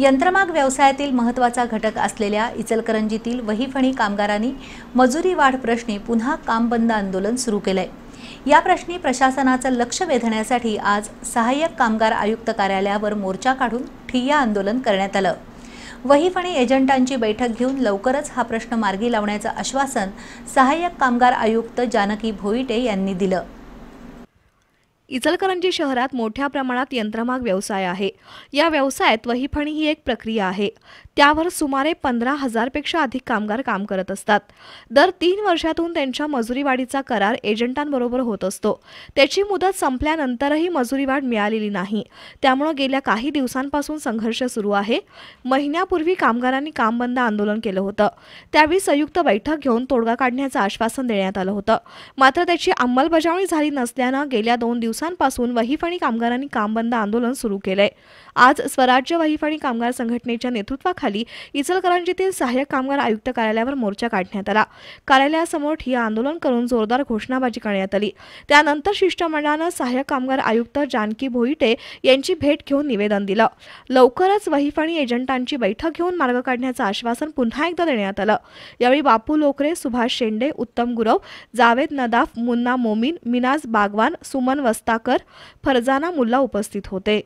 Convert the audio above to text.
यंत्रमाग व्यवसायातील महत्त्वाचा घटक असलेल्या इचलकरंजीतील वहीफणी कामगारांनी मजुरी वाढ प्रश्नी पुन्हा काम बंद आंदोलन सुरू केलंय या प्रश्नी प्रशासनाचं लक्ष वेधण्यासाठी आज सहाय्यक कामगार आयुक्त कार्यालयावर मोर्चा काढून ठिय्या आंदोलन करण्यात आलं वहीफणी एजंटांची बैठक घेऊन लवकरच हा प्रश्न मार्गी लावण्याचं आश्वासन सहाय्यक कामगार आयुक्त जानकी भोईटे यांनी दिलं इचलकरंजी शहरात मोठ्या प्रमाणात यंत्रमाग व्यवसाय आहे या व्यवसायात वहीफणी ही एक प्रक्रिया आहे त्यावर सुमारे पंधरा हजारपेक्षा अधिक कामगार काम करत असतात दर तीन वर्षातून त्यांच्या मजुरीवाढीचा करार एजंटांबरोबर होत असतो त्याची मुदत संपल्यानंतरही मजुरीवाढ मिळालेली नाही त्यामुळे गेल्या काही दिवसांपासून संघर्ष सुरू आहे महिन्यापूर्वी कामगारांनी काम बंद आंदोलन केलं होतं त्यावेळी संयुक्त बैठक घेऊन तोडगा काढण्याचं आश्वासन देण्यात आलं होतं मात्र त्याची अंमलबजावणी झाली नसल्यानं गेल्या दोन दिवसांपासून वहिफ कामगारांनी काम बंद आंदोलन सुरू केलंय आज स्वराज्य वहिफ कामगार संघटनेच्या नेतृत्वाखाली इचलकरंजीतील सहाय्यक कामगार आयुक्त कार्यालयावर मोर्चा काढण्यात आला कार्यालयासमोर ही आंदोलन करून जोरदार घोषणाबाजी करण्यात आली त्यानंतर शिष्टमंडळानं सहाय्यक कामगार आयुक्त जानकी भोईटे यांची भेट घेऊन निवेदन दिलं लवकरच वहिफ एजंटांची बैठक घेऊन मार्ग काढण्याचं आश्वासन पुन्हा एकदा देण्यात आलं यावेळी बापू लोकरे सुभाष शेंडे उत्तम गुरव जावेद नदाफ मुन्ना मोमीन मिनाज बागवान सुमन वस्ती ताकर फरजाना मुल्ला उपस्थित होते